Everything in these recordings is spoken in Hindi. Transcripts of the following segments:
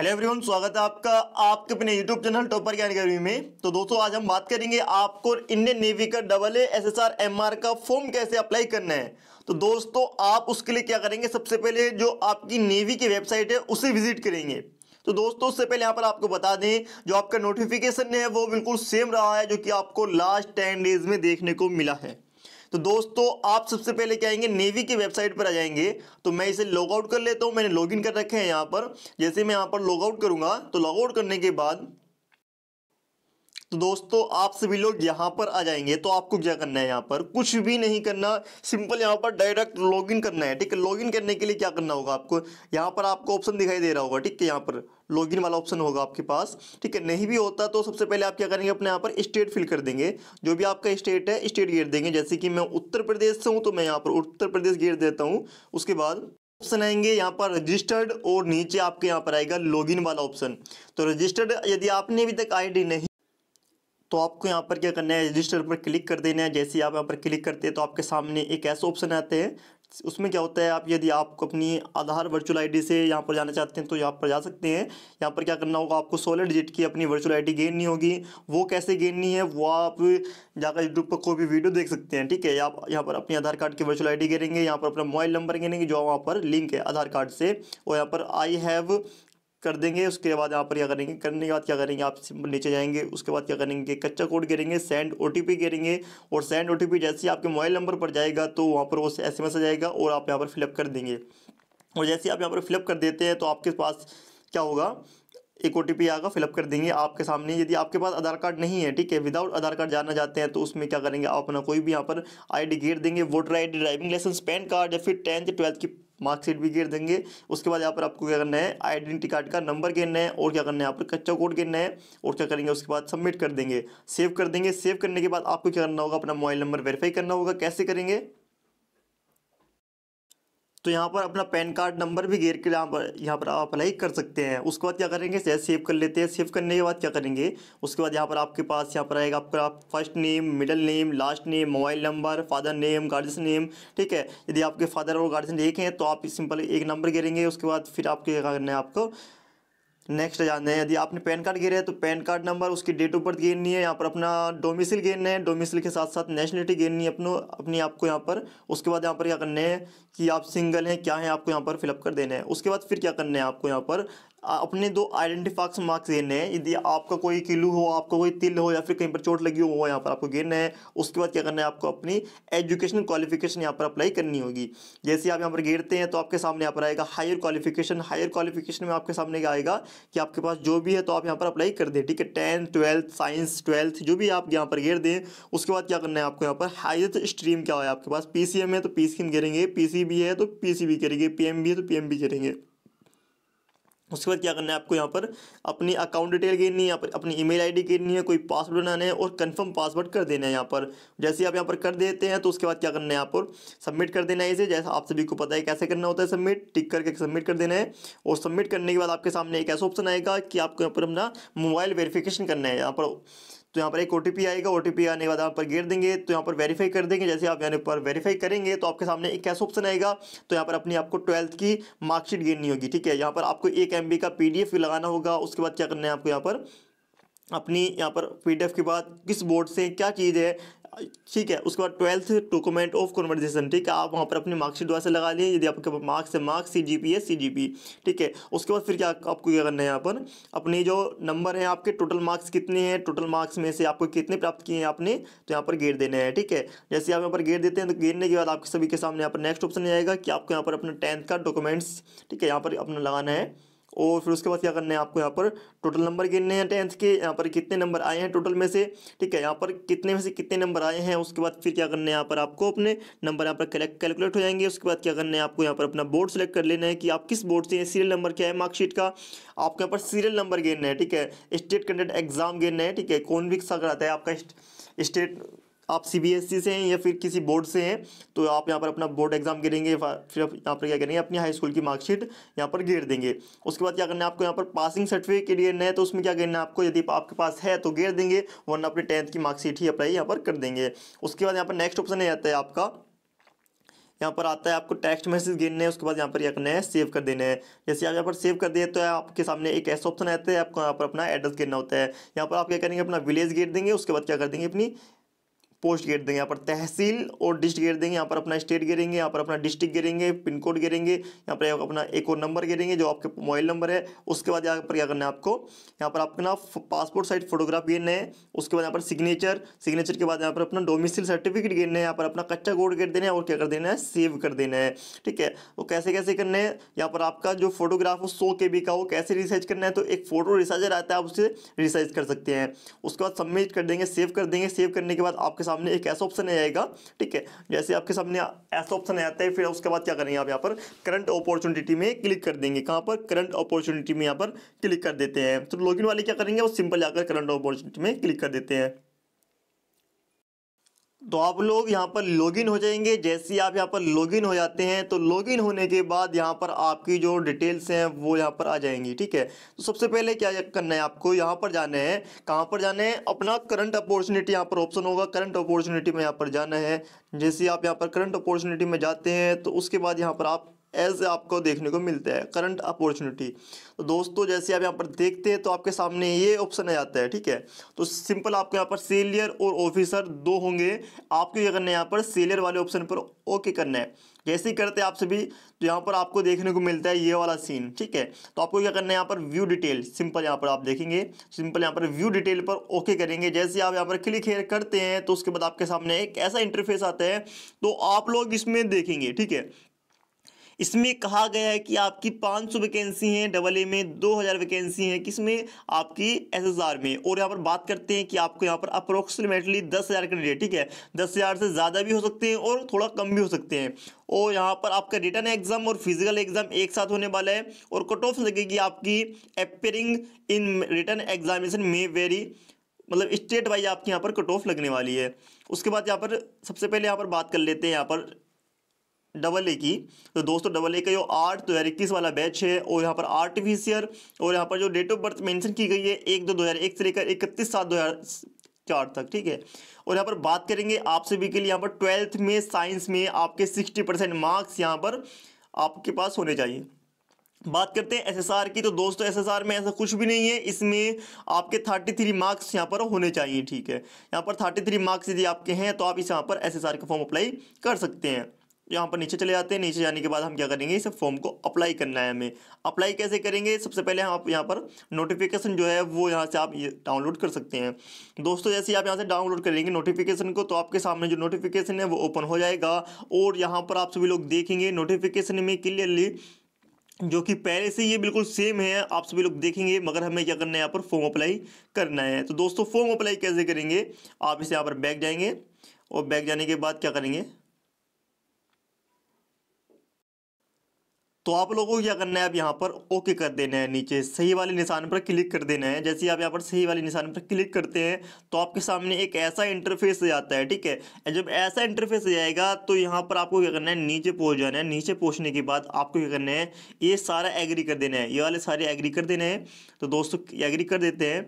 हेलो एवरीवन स्वागत है आपका आपके अपने यूट्यूब चैनल टॉपर ज्ञान गर्मी में तो दोस्तों आज हम बात करेंगे आपको इंडियन नेवी का double A S S R M R का फॉर्म कैसे अप्लाई करना है तो दोस्तों आप उसके लिए क्या करेंगे सबसे पहले जो आपकी नेवी की वेबसाइट है उसे विजिट करेंगे तो दोस्तों उससे पहले यहाँ पर आपको बता दें जो आपका नोटिफिकेशन है वो बिल्कुल सेम रहा है जो कि आपको लास्ट टेन डेज में देखने को मिला है तो दोस्तों आप सबसे पहले क्या आएंगे नेवी की वेबसाइट पर आ जाएंगे तो मैं इसे लॉगआउट कर लेता हूँ मैंने इन कर रखे हैं यहाँ पर जैसे मैं यहाँ पर लॉगआउट करूँगा तो लॉगआउट करने के बाद तो दोस्तों आप सभी लोग यहाँ पर आ जाएंगे तो आपको क्या करना है यहाँ पर कुछ भी नहीं करना सिंपल यहाँ पर डायरेक्ट लॉगिन करना है ठीक है लॉगिन करने के लिए क्या करना होगा आपको यहाँ पर आपको ऑप्शन दिखाई दे रहा होगा ठीक है यहाँ पर लॉगिन वाला ऑप्शन होगा आपके पास ठीक है नहीं भी होता तो सबसे पहले आप क्या करेंगे अपने यहाँ पर स्टेट फिल कर देंगे जो भी आपका स्टेट है स्टेट गेट देंगे जैसे कि मैं उत्तर प्रदेश से हूँ तो मैं यहाँ पर उत्तर प्रदेश गेट देता हूँ उसके बाद ऑप्शन आएंगे यहाँ पर रजिस्टर्ड और नीचे आपके यहाँ पर आएगा लॉगिन वाला ऑप्शन तो रजिस्टर्ड यदि आपने अभी तक आईडी नहीं तो आपको यहाँ पर क्या करना है रजिस्टर पर क्लिक कर देना है जैसे ही आप यहाँ पर क्लिक करते हैं तो आपके सामने एक ऐसा ऑप्शन आते हैं उसमें क्या होता है आप यदि आपको अपनी आधार वर्चुअल आईडी से यहाँ पर जाना चाहते हैं तो यहाँ पर जा सकते हैं यहाँ पर क्या करना होगा आपको सोलह डिजिट की अपनी वर्चुअल आईडी नहीं होगी वो कैसे नहीं है वो आप जाकर यूट्यूब पर कोई भी वीडियो देख सकते हैं ठीक है आप यहाँ पर अपने आधार कार्ड की वर्चुअल आई डी गेनेंगे यहाँ पर अपना मोबाइल नंबर गिनेंगे जो वहाँ पर लिंक है आधार कार्ड से और यहाँ पर आई हैव कर देंगे उसके बाद यहाँ पर क्या करेंगे करने के बाद क्या करेंगे आप सिंपल नीचे जाएंगे उसके बाद क्या करेंगे कच्चा कोड करेंगे सेंड ओ टी करेंगे और सेंड ओ जैसे आपके मोबाइल नंबर पर जाएगा तो वहाँ पर वो एस एम जाएगा और आप यहाँ पर फिलअप कर देंगे और जैसे ही आप यहाँ पर फिलअप कर देते हैं तो आपके पास क्या होगा एक ओ टी आएगा फिलअप कर देंगे आपके सामने यदि आपके पास आधार कार्ड नहीं है ठीक है विदाउट आधार कार्ड जाना चाहते हैं तो उसमें क्या करेंगे आप अपना कोई भी यहाँ पर आईडी डी घेर देंगे voter ID driving licence PAN card या फिर टेंथ ट्वेल्थ की मार्कशीट भी घेर देंगे उसके बाद यहाँ पर आपको क्या करना है आइडेंटिटी कार्ड का नंबर गिनना है और क्या करना है यहाँ पर कच्चा कोड गिनना है और क्या करेंगे उसके बाद सबमिट कर देंगे सेव कर देंगे सेव करने के बाद आपको क्या करना होगा अपना मोबाइल नंबर वेरीफाई करना होगा कैसे करेंगे तो यहाँ पर अपना पैन कार्ड नंबर भी घेर के यहाँ पर यहाँ पर आप अप्लाई कर सकते हैं उसके बाद क्या करेंगे सेव कर लेते हैं सेव करने के बाद क्या करेंगे उसके बाद यहाँ पर आपके पास यहाँ पर आएगा आपका first name middle name last name mobile number father name guardian name ठीक है यदि आपके फादर और गार्जियन एक हैं तो आप सिंपल एक नंबर घेरेंगे उसके बाद फिर आपके क्या करना है आपको नेक्स्ट जानते हैं यदि आपने पैन कार्ड गिरे है तो पैन कार्ड नंबर उसकी डेट ऑफ बर्थ गिरनी है यहाँ पर अपना डोमिसिल गिरना है डोमिसिल के साथ साथ नेशनलिटी गिरनी है अपनो अपनी आपको यहाँ पर उसके बाद यहाँ पर क्या करना है कि आप सिंगल हैं क्या है आपको यहाँ पर फिलअप कर देना है उसके बाद फिर क्या करना है आपको यहाँ पर अपने दो आइडेंटिफाक्स मार्क्स गिरने हैं यदि आपका कोई किलू हो आपका कोई तिल हो या फिर कहीं पर चोट लगी हो यहाँ पर आपको गिरना है उसके बाद क्या करना है आपको अपनी एजुकेशन क्वालिफिकेशन यहाँ पर अप्लाई करनी होगी जैसे आप यहाँ पर गिरते हैं तो आपके सामने यहाँ पर आएगा हायर क्वालिफिकेशन हायर क्वालिफिकेशन में आपके सामने क्या आएगा कि आपके पास जो भी है तो आप यहाँ पर अप्लाई कर दें ठीक है टेंथ ट्वेल्थ साइंस ट्वेल्थ जो भी आप यहाँ पर गिर दें उसके बाद क्या करना है आपको यहाँ पर हाइस्ट स्ट्रीम क्या है आपके पास पी है तो पी गिरेंगे पी है तो पी सी बी करेंगे पी है तो पी एम बी करेंगे उसके बाद क्या करना है आपको यहाँ पर अपनी अकाउंट डिटेल गिरनी है यहाँ पर अपनी ईमेल आईडी गिरनी है कोई पासवर्ड बनाना है और कंफर्म पासवर्ड कर देना है यहाँ पर जैसे आप यहाँ पर कर देते हैं तो उसके बाद क्या करना है यहाँ पर सबमिट कर देना है इसे जैसा आप सभी को पता है कैसे करना होता है सबमिट टिक करके सबमिट कर देना है और सबमिट करने के बाद आपके सामने एक ऐसा ऑप्शन आएगा कि आपको यहाँ पर अपना मोबाइल वेरीफिकेशन करना है यहाँ पर तो यहाँ पर एक ओ आएगा ओ आने के बाद यहाँ पर गेट देंगे तो यहाँ पर वेरीफाई कर देंगे जैसे आप यहाँ पर वेरीफाई करेंगे तो आपके सामने एक कैसा ऑप्शन आएगा तो यहाँ पर अपनी आपको ट्वेल्थ की मार्कशीट गिरनी होगी ठीक है यहाँ पर आपको एक एम का पी भी लगाना होगा उसके बाद क्या करना है आपको यहाँ पर अपनी यहाँ पर पीडीएफ के बाद किस बोर्ड से क्या चीज़ है ठीक है उसके बाद ट्वेल्थ डॉक्यूमेंट ऑफ कन्वर्जेशन ठीक है आप वहाँ पर अपनी मार्कशीट द्वारा से लगा लिए यदि आपके मार्क्स है मार्क्स सी जी पी है सी जी पी ठीक है उसके बाद फिर क्या आपको क्या करना है यहाँ पर अपने जो नंबर हैं आपके टोटल मार्क्स कितने हैं टोटल मार्क्स में से आपको कितने प्राप्त किए हैं आपने तो यहाँ पर गेट देने हैं ठीक है जैसे आप यहाँ पर गेट देते हैं तो गेरने के बाद आपके सभी के सामने यहाँ पर नेक्स्ट ऑप्शन आएगा कि आपको यहाँ पर अपना टेंथ का डॉक्यूमेंट्स ठीक है यहाँ पर अपना लगाना है और फिर उसके बाद क्या करना है आपको यहाँ पर टोटल नंबर गिनने हैं टेंथ के यहाँ पर कितने नंबर आए हैं टोटल में से ठीक है यहाँ पर कितने में से कितने नंबर आए हैं उसके बाद फिर क्या करना है यहाँ पर आपको अपने नंबर यहाँ पर कैलकुलेट हो जाएंगे उसके बाद क्या करना है आपको यहाँ पर अपना बोर्ड सेलेक्ट कर लेना है कि आप किस बोर्ड से सीरियल नंबर क्या है मार्कशीट का आपको यहाँ पर सीरियल नंबर गिनना है ठीक है स्टेट कैंडिडेट एग्जाम गिनना है ठीक है कौन भी सा कराता है आपका स्टेट आप सीबीएसई से हैं या फिर किसी बोर्ड से हैं तो आप यहाँ पर अपना बोर्ड एग्जाम गिरेंगे फिर आप यहाँ पर क्या करेंगे अपनी हाई स्कूल की मार्कशीट यहाँ पर गिर देंगे उसके बाद क्या करना है आपको यहाँ पर पासिंग सर्टिफिकेट गिरना है तो उसमें क्या करना है आपको यदि आपके पास है तो गिर देंगे वरना अपनी टेंथ की मार्कशीट ही अप्लाई यहाँ पर कर देंगे उसके बाद यहाँ पर नेक्स्ट ऑप्शन आता है आपका यहाँ पर आता है आपको टेक्स्ट मैसेज गिनने है उसके बाद यहाँ पर क्या करना है सेव कर देना है जैसे आप यहाँ पर सेव कर दिए तो आपके सामने एक ऐसा ऑप्शन आता है आपको यहाँ पर अपना एड्रेस गिरना होता है यहाँ पर आप क्या करेंगे अपना विलेज गिर देंगे उसके बाद क्या कर देंगे अपनी पोस्ट गेट देंगे यहाँ पर तहसील और डिस्ट्रिक्ट गेट देंगे यहाँ पर अपना स्टेट गिरेंगे यहाँ पर अपना डिस्ट्रिक्ट गिरेंगे पिन कोड गिरेंगे यहाँ पर अपना एक और नंबर गिरेंगे जो आपके मोबाइल नंबर है उसके बाद यहाँ पर क्या करना है आपको यहाँ पर आपके ना पासपोर्ट साइज फोटोग्राफ गिरना है उसके बाद यहाँ पर सिग्नेचर सिग्नेचर के बाद यहाँ पर अपना डोमिसल सर्टिफिकेट गिरना है यहाँ पर अपना कच्चा कोड गेट देना है और क्या कर देना है सेव कर देना है ठीक है वो कैसे कैसे करना है यहाँ पर आपका जो फोटोग्राफ हो सौ के बी का हो कैसे रिसर्च करना है तो एक फोटो रिसर्चर आता है आप उसे रिसर्च कर सकते हैं उसके बाद सबमिट कर देंगे सेव कर देंगे सेव करने के बाद आपके सामने एक ऐसा ऑप्शन आएगा ठीक है जैसे आपके सामने ऐसा ऑप्शन आता है फिर उसके बाद क्या करेंगे आप यहाँ पर करंट अपॉर्चुनिटी में क्लिक कर देंगे कहाँ पर करंट अपॉर्चुनिटी में यहाँ पर क्लिक कर देते हैं तो लॉग वाले क्या करेंगे वो सिंपल जाकर करंट अपॉर्चुनिटी में क्लिक कर देते हैं तो आप लोग यहाँ पर लॉगिन हो जाएंगे जैसे ही आप यहाँ पर लॉगिन हो जाते हैं तो लॉगिन होने के बाद यहाँ पर आपकी जो डिटेल्स हैं वो यहाँ पर आ जाएंगी ठीक है तो सबसे पहले क्या करना है आपको यहाँ पर जाना है कहाँ पर जाना है अपना करंट अपॉर्चुनिटी यहाँ पर ऑप्शन होगा करंट अपॉर्चुनिटी में यहाँ पर जाना है जैसे आप यहाँ पर करंट अपॉर्चुनिटी में जाते हैं तो उसके बाद यहाँ पर आप एज आपको देखने को मिलता है करंट अपॉर्चुनिटी तो दोस्तों जैसे आप यहाँ पर देखते हैं तो आपके सामने ये ऑप्शन आ जाता है ठीक है तो सिंपल आपको यहाँ पर सेलियर और ऑफिसर दो होंगे आपको क्या करना है यहाँ पर सेलियर वाले ऑप्शन पर ओके करना है जैसे ही करते हैं आप सभी तो यहाँ पर आपको देखने को मिलता है ये वाला सीन ठीक है तो आपको क्या करना है यहाँ पर व्यू डिटेल सिंपल यहाँ पर आप देखेंगे सिंपल यहाँ पर व्यू डिटेल पर ओके करेंगे जैसे आप यहाँ पर क्लिक हेयर करते हैं तो उसके बाद आपके सामने एक ऐसा इंटरफेस आता है तो आप लोग इसमें देखेंगे ठीक है इसमें कहा गया है कि आपकी 500 वैकेंसी हैं डबल ए में 2000 वैकेंसी हैं किसमें आपकी एसएसआर में और यहाँ पर बात करते हैं कि आपको यहाँ पर अप्रोक्सीमेटली दस हज़ार कैंडिडेट ठीक है दस हज़ार से ज़्यादा भी हो सकते हैं और थोड़ा कम भी हो सकते हैं और यहाँ पर आपका रिटर्न एग्जाम और फिजिकल एग्जाम एक साथ होने वाला है और कट ऑफ लगेगी आपकी अपेयरिंग इन रिटर्न एग्जामिनेशन में वेरी मतलब स्टेट वाइज आपके यहाँ पर कट ऑफ लगने वाली है उसके बाद यहाँ पर सबसे पहले यहाँ पर बात कर लेते हैं यहाँ पर डबल ए की तो दोस्तों डबल ए का जो आठ दो हज़ार इक्कीस वाला बैच है और यहाँ पर आर्टिफिशियर और यहाँ पर जो डेट ऑफ बर्थ मेंशन की गई है एक दो दो हज़ार एक से लेकर इकतीस सात दो हज़ार चार तक ठीक है और यहाँ पर बात करेंगे आप सभी के लिए यहाँ पर ट्वेल्थ में साइंस में आपके सिक्सटी परसेंट मार्क्स यहाँ पर आपके पास होने चाहिए बात करते हैं एसएसआर की तो दोस्तों एसएसआर में ऐसा कुछ भी नहीं है इसमें आपके 33 मार्क्स यहाँ पर होने चाहिए ठीक है यहाँ पर 33 मार्क्स यदि आपके हैं तो आप इस यहाँ पर एसएसआर का फॉर्म अप्लाई कर सकते हैं यहाँ पर नीचे चले जाते हैं नीचे जाने के बाद हम क्या करेंगे इस फॉर्म को अप्लाई करना है हमें अप्लाई कैसे करेंगे सबसे पहले हम आप यहाँ पर नोटिफिकेशन जो है वो यहाँ से आप डाउनलोड कर सकते हैं दोस्तों जैसे आप यहाँ से डाउनलोड करेंगे नोटिफिकेशन को तो आपके सामने जो नोटिफिकेशन है वो ओपन हो जाएगा और यहाँ पर आप सभी लोग देखेंगे नोटिफिकेशन में क्लियरली जो कि पहले से ये बिल्कुल सेम है आप सभी लोग देखेंगे मगर हमें क्या करना है यहाँ पर फॉर्म अप्लाई करना है तो दोस्तों फॉर्म अप्लाई कैसे करेंगे आप इसे यहाँ पर बैग जाएंगे और बैग जाने के बाद क्या करेंगे तो आप लोगों को क्या करना है आप यहाँ पर ओके कर देना है नीचे सही वाले निशान पर क्लिक कर देना है जैसे आप यहाँ पर सही वाले निशान पर क्लिक करते हैं तो आपके सामने एक ऐसा इंटरफेस आ जाता है ठीक है जब ऐसा इंटरफेस हो जाएगा तो यहाँ पर आपको क्या करना है नीचे पहुँच जाना है नीचे पहुँचने के बाद आपको क्या करना है ये सारा एग्री कर देना है ये वाले सारे एग्री कर देना है तो दोस्तों एग्री कर देते हैं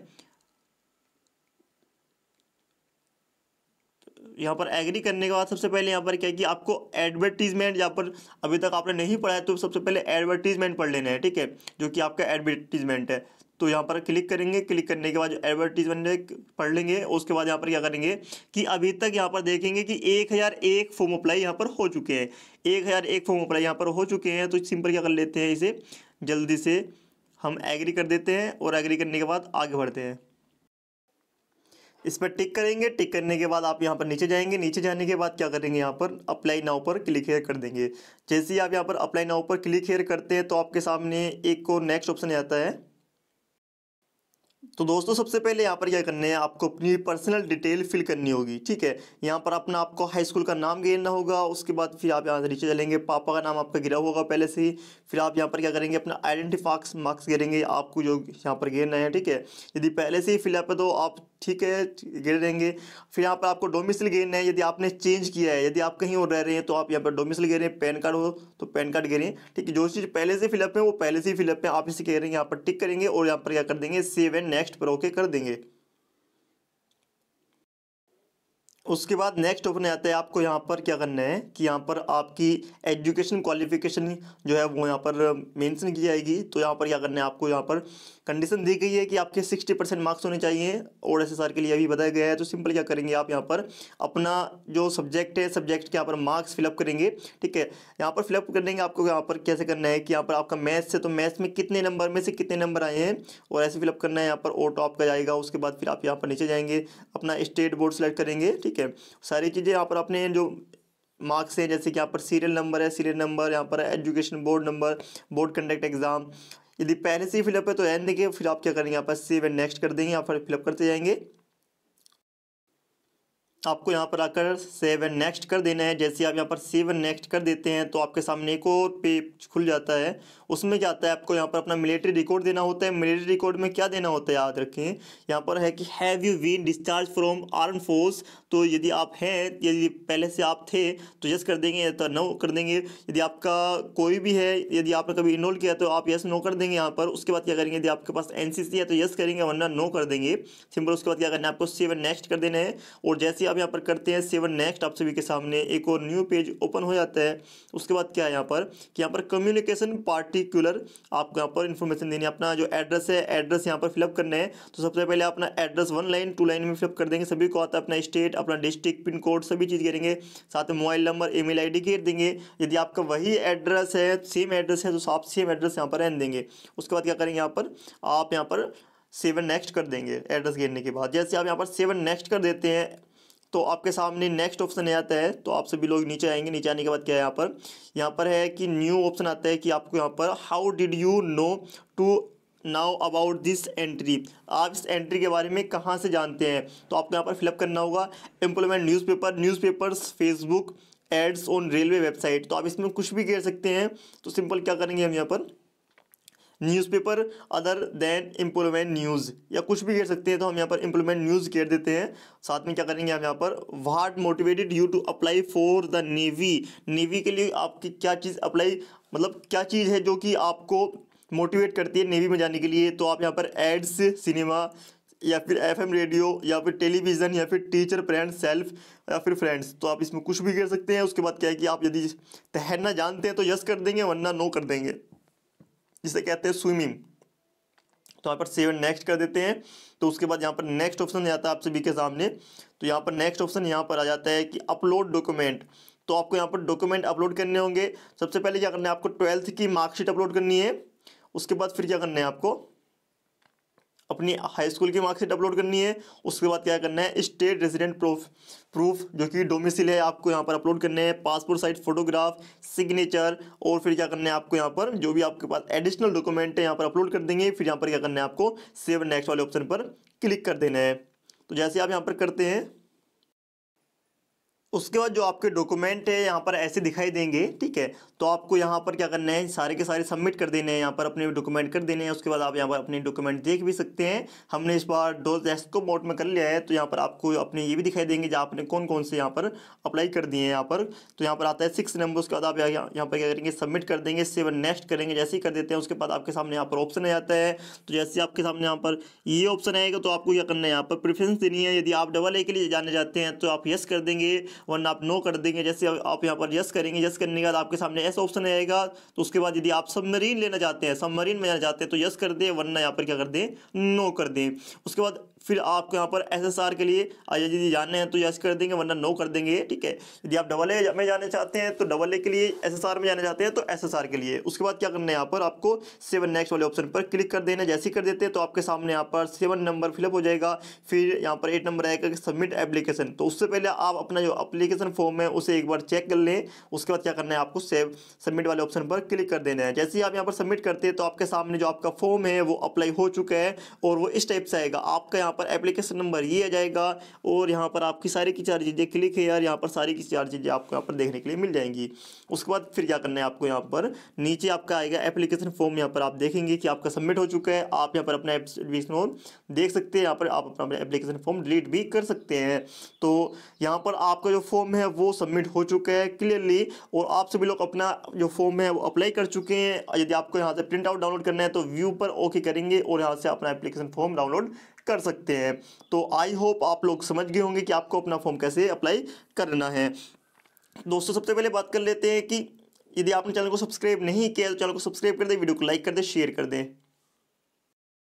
यहाँ पर एग्री करने के बाद सबसे पहले यहाँ पर क्या कि आपको एडवर्टीजमेंट यहाँ पर अभी तक आपने नहीं पढ़ा है तो सबसे पहले एडवर्टीजमेंट पढ़ लेना है ठीक है जो कि आपका एडवर्टीजमेंट है तो यहाँ पर क्लिक करेंगे क्लिक करने के बाद जो एडवर्टीजमेंट पढ़ लेंगे उसके बाद यहाँ पर क्या करेंगे कि अभी तक यहाँ पर देखेंगे कि एक हज़ार एक फॉर्म अप्लाई यहाँ पर हो चुके हैं एक हज़ार एक फॉर्म अप्लाई यहाँ पर हो चुके हैं तो सिंपल क्या कर लेते हैं इसे जल्दी से हम एग्री कर देते हैं और एग्री करने के बाद आगे बढ़ते हैं इस पर टिक करेंगे टिक करने के बाद आप यहाँ पर नीचे जाएंगे नीचे जाने के बाद क्या करेंगे यहाँ पर अप्लाई नाउ पर क्लिक हेयर कर देंगे जैसे ही आप यहाँ पर अप्लाई नाउ पर क्लिक हेयर करते हैं तो आपके सामने एक को नेक्स्ट ऑप्शन आता है तो दोस्तों सबसे पहले यहाँ पर क्या करना है आपको अपनी पर्सनल डिटेल फिल करनी होगी ठीक है यहाँ पर अपना आपको हाई स्कूल का नाम गिरना होगा उसके बाद फिर आप यहाँ से नीचे चलेंगे पापा का नाम आपका गिरा होगा पहले से ही फिर आप यहाँ पर क्या करेंगे अपना आइडेंटिफाक्स मार्क्स गिरेंगे आपको जो यहाँ पर गिरना है ठीक है यदि पहले से ही फिलअप है तो आप ठीक है गिर रहेंगे फिर यहाँ पर आपको डोमिसल गेन है यदि आपने चेंज किया है यदि आप कहीं और रह रहे हैं तो आप यहाँ पर डोमिसल गिर रहे हैं पैन कार्ड हो तो पैन कार्ड गिर रहे हैं ठीक है जो चीज़ पहले से फिलअप है वो पहले से ही फिलअप है आप इसे कह रहे हैं यहाँ पर टिक करेंगे और यहाँ पर क्या कर देंगे सेव एंड नेक्स्ट पर ओके कर देंगे उसके बाद नेक्स्ट ओपन आता है आपको यहाँ पर क्या करना है कि यहाँ पर आपकी एजुकेशन क्वालिफिकेशन जो है वो यहाँ पर मेंशन की जाएगी तो यहाँ पर क्या करना है आपको यहाँ पर कंडीशन दी गई है कि आपके 60 परसेंट मार्क्स होने चाहिए और एस के लिए अभी बताया गया है तो सिंपल क्या करेंगे आप यहाँ पर अपना जो सब्जेक्ट है सब्जेक्ट के यहाँ पर मार्क्स फिलअप करेंगे ठीक है यहाँ पर फिलअप करेंगे आपको यहाँ पर कैसे करना है कि यहाँ पर आपका मैथ्स है तो मैथ्स में कितने नंबर में से कितने नंबर आए हैं और ऐसे फिलअप करना है यहाँ पर ओ टॉप का जाएगा उसके बाद फिर आप यहाँ पर नीचे जाएंगे अपना स्टेट बोर्ड सेलेक्ट करेंगे ठीक ठीक है सारी चीज़ें यहाँ पर अपने जो मार्क्स हैं जैसे कि यहाँ पर सीरियल नंबर है सीरियल नंबर यहाँ पर education board number board conduct exam यदि पहले से ही फिलअप है तो एन देखिए फिर आप क्या करेंगे यहाँ पर सेव एंड नेक्स्ट कर देंगे यहाँ पर फिलअप करते जाएंगे आपको यहाँ पर आकर सेव एंड नेक्स्ट कर देना है जैसे आप यहाँ पर सेव एंड नेक्स्ट कर देते हैं तो आपके सामने एक और पेज खुल जाता है उसमें क्या आता है आपको यहाँ पर अपना मिलिट्री रिकॉर्ड देना होता है मिलिट्री रिकॉर्ड में क्या देना होता है याद रखें यहाँ पर है कि have you been discharge from arm force तो यदि आप हैं यदि पहले से आप थे तो यस कर देंगे तो नो कर देंगे यदि आपका कोई भी है यदि आपने कभी इनरोल किया तो आप यस नो कर देंगे यहाँ पर उसके बाद क्या करेंगे यदि आपके पास एन है तो यस करेंगे वरना नो कर देंगे सिंपल उसके बाद क्या करना है आपको सेवन नेक्स्ट कर देना है और जैसे आप यहाँ पर करते हैं सेवन नेक्स्ट आप सभी के सामने एक और न्यू पेज ओपन हो जाता है उसके बाद क्या है यहाँ पर कि यहाँ पर कम्युनिकेशन पार्टी पर्टिकुलर आपको यहाँ पर इन्फॉर्मेशन देनी है अपना जो एड्रेस है एड्रेस यहाँ पर फिलअप करना है तो सबसे पहले अपना address one line two line में फिलअप कर देंगे सभी को आता है अपना स्टेट अपना डिस्ट्रिक्ट पिन कोड सभी चीज़ करेंगे साथ में मोबाइल नंबर ई मेल घेर देंगे यदि आपका वही एड्रेस है सेम एड्रेस है तो आप सेम एड्रेस यहाँ पर रहने देंगे उसके बाद क्या करेंगे यहाँ पर आप यहाँ पर सेवन नेक्स्ट कर देंगे एड्रेस घेरने के बाद जैसे आप यहाँ पर सेवन नेक्स्ट कर देते हैं तो आपके सामने नेक्स्ट ऑप्शन नहीं आता है तो आप सभी लोग नीचे आएंगे नीचे आने के बाद क्या है यहाँ पर यहाँ पर है कि न्यू ऑप्शन आता है कि आपको यहाँ पर how did you know to now about this entry आप इस एंट्री के बारे में कहाँ से जानते हैं तो आपको यहाँ पर फिलअप करना होगा employment newspaper newspapers Facebook ads on railway website तो आप इसमें कुछ भी कह सकते हैं तो सिंपल क्या करेंगे हम यहाँ पर newspaper other than employment news या कुछ भी कह सकते हैं तो हम यहाँ पर एम्प्लॉयमेंट न्यूज़ कह देते हैं साथ में क्या करेंगे हम यहाँ पर what motivated you to apply for the navy navy के लिए आपकी क्या चीज़ अप्लाई मतलब क्या चीज़ है जो कि आपको मोटिवेट करती है नेवी में जाने के लिए तो आप यहाँ पर एड्स सिनेमा या फिर एफएम रेडियो या फिर टेलीविज़न या फिर टीचर फ्रेंड सेल्फ या फिर फ्रेंड्स तो आप इसमें कुछ भी कर सकते हैं उसके बाद क्या है कि आप यदि तैरना जानते हैं तो यस कर देंगे वरना नो कर देंगे जिसे कहते हैं स्विमिंग तो यहाँ पर सेवन नेक्स्ट कर देते हैं तो उसके बाद यहाँ पर नेक्स्ट ऑप्शन जाता है आप सभी के सामने तो यहाँ पर नेक्स्ट ऑप्शन यहाँ पर आ जाता है कि अपलोड डॉक्यूमेंट तो आपको यहाँ पर डॉक्यूमेंट अपलोड करने होंगे सबसे पहले क्या करना है आपको ट्वेल्थ की मार्कशीट अपलोड करनी है उसके बाद फिर क्या करना है आपको अपनी हाई स्कूल की मार्कशीट अपलोड करनी है उसके बाद क्या करना है स्टेट रेजिडेंट प्रूफ प्रूफ जो कि डोमिसिल है आपको यहाँ पर अपलोड करने हैं पासपोर्ट साइज फोटोग्राफ सिग्नेचर और फिर क्या करना है आपको यहाँ पर जो भी आपके पास एडिशनल डॉक्यूमेंट है यहाँ पर अपलोड कर देंगे फिर यहाँ पर क्या करना है आपको सेव नेक्स्ट वाले ऑप्शन पर क्लिक कर देना है तो जैसे आप यहाँ पर करते हैं उसके बाद जो आपके डॉक्यूमेंट है यहाँ पर ऐसे दिखाई देंगे ठीक है तो आपको यहाँ पर क्या करना है सारे के सारे सबमिट कर देने हैं यहाँ पर अपने डॉक्यूमेंट कर देने हैं उसके बाद आप यहाँ पर अपने डॉक्यूमेंट देख भी सकते हैं हमने इस बार डो डेस्को मोड में कर लिया है तो यहाँ पर आपको अपने ये भी दिखाई देंगे जो आपने कौन कौन से यहाँ पर अप्लाई कर दिए हैं यहाँ पर तो यहाँ पर आता है सिक्स नंबर उसके बाद आप यहाँ पर क्या करेंगे सबमिट कर देंगे सेवन नेक्स्ट करेंगे जैसे ही कर देते हैं उसके बाद आपके सामने यहाँ पर ऑप्शन आ जाता है तो जैसे आपके सामने यहाँ पर ये ऑप्शन आएगा तो आपको क्या करना है यहाँ पर प्रेफरेंस देनी है यदि आप डबल ए के लिए जाने जाते हैं तो आप येस कर देंगे वरना आप नो कर देंगे जैसे आप यहाँ पर यस करेंगे यस करने के बाद आपके सामने ऐसा ऑप्शन आएगा तो उसके बाद यदि आप सबमरीन लेना चाहते हैं सबमरीन में जाना चाहते हैं तो यस कर दें वरना यहाँ पर क्या कर दें नो कर दें उसके बाद फिर आपको यहाँ पर एस के लिए हाँ, यदि जानना है तो यस कर देंगे वरना नो कर देंगे ठीक है यदि आप डबल ए में जाना चाहते हैं तो डबल ए के लिए एस में जाना चाहते हैं तो एस के लिए उसके बाद क्या करना है यहाँ पर आपको सेवन नेक्स्ट वाले ऑप्शन पर क्लिक कर देना जैसे ही कर देते हैं तो आपके सामने यहाँ पर सेवन नंबर फिलअप हो जाएगा फिर यहाँ पर एट नंबर आएगा सबमिट एप्लीकेशन तो उससे पहले आप अपना जो अप्लीकेशन फॉर्म है उसे एक बार चेक कर लें उसके बाद क्या करना है आपको सेव सबमिट वाले ऑप्शन पर क्लिक कर देना है जैसे ही आप यहाँ पर सबमिट करते हैं तो आपके सामने जो आपका फॉर्म है वो अप्लाई हो चुका है और वो इस टाइप से आएगा आपका यहाँ पर एप्लीकेशन नंबर ये आ जाएगा और यहाँ पर आपकी सारी की चार चीज़ें क्लिक है यार यहाँ पर सारी की चार चीज़ें आपको यहाँ पर देखने के लिए मिल जाएंगी उसके बाद फिर क्या करना है आपको यहाँ पर नीचे आपका आएगा एप्लीकेशन फॉर्म यहाँ पर आप देखेंगे कि आपका सबमिट हो चुका है आप यहाँ पर अपना एप्लीकेशन फॉर्म देख सकते हैं यहाँ पर आप अपना एप्लीकेशन फॉर्म डिलीट भी कर सकते हैं तो यहाँ पर आपका जो फॉर्म है वो सबमिट हो चुका है क्लियरली और आप सभी लोग अपना जो फॉर्म है वो अप्लाई कर चुके हैं यदि आपको यहाँ से प्रिंट आउट डाउनलोड करना है तो व्यू पर ओके करेंगे और यहाँ से अपना एप्लीकेशन फॉर्म डाउनलोड कर सकते हैं तो आई होप आप लोग समझ गए होंगे कि आपको अपना फॉर्म कैसे अप्लाई करना है दोस्तों सबसे पहले बात कर लेते हैं कि यदि आपने चैनल को सब्सक्राइब नहीं किया तो चैनल को सब्सक्राइब कर दें वीडियो को लाइक कर दें शेयर कर दें